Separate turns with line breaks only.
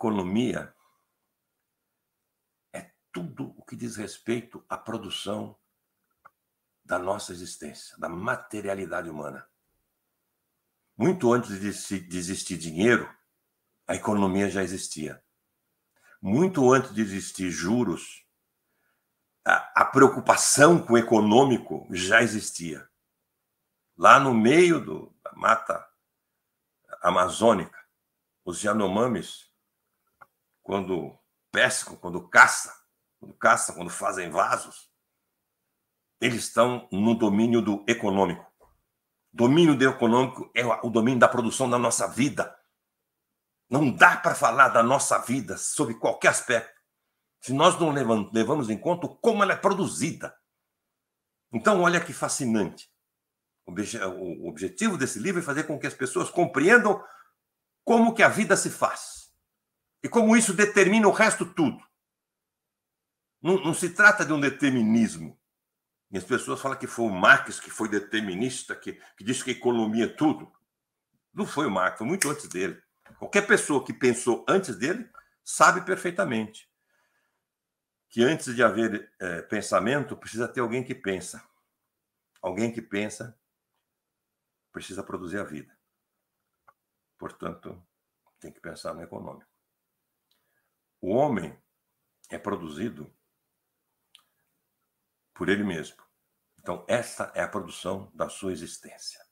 economia é tudo o que diz respeito à produção da nossa existência, da materialidade humana. Muito antes de existir dinheiro, a economia já existia. Muito antes de existir juros, a, preocupação com o econômico já existia. Lá no meio do, da mata amazônica, os Yanomamis quando pescam, quando caçam, quando caçam, quando fazem vasos, eles estão no domínio do econômico. Domínio do econômico é o domínio da produção da nossa vida. Não dá para falar da nossa vida sob qualquer aspecto se nós não levamos, levamos em conta como ela é produzida. Então, olha que fascinante. O objetivo desse livro é fazer com que as pessoas compreendam como que a vida se faz. E como isso determina o resto tudo. Não, não se trata de um determinismo. E as pessoas falam que foi o Marx que foi determinista, que, que disse que a economia é tudo. Não foi o Marx, foi muito antes dele. Qualquer pessoa que pensou antes dele sabe perfeitamente que antes de haver é, pensamento, precisa ter alguém que pensa. Alguém que pensa precisa produzir a vida. Portanto, tem que pensar no econômico. O homem é produzido por ele mesmo. Então, essa é a produção da sua existência.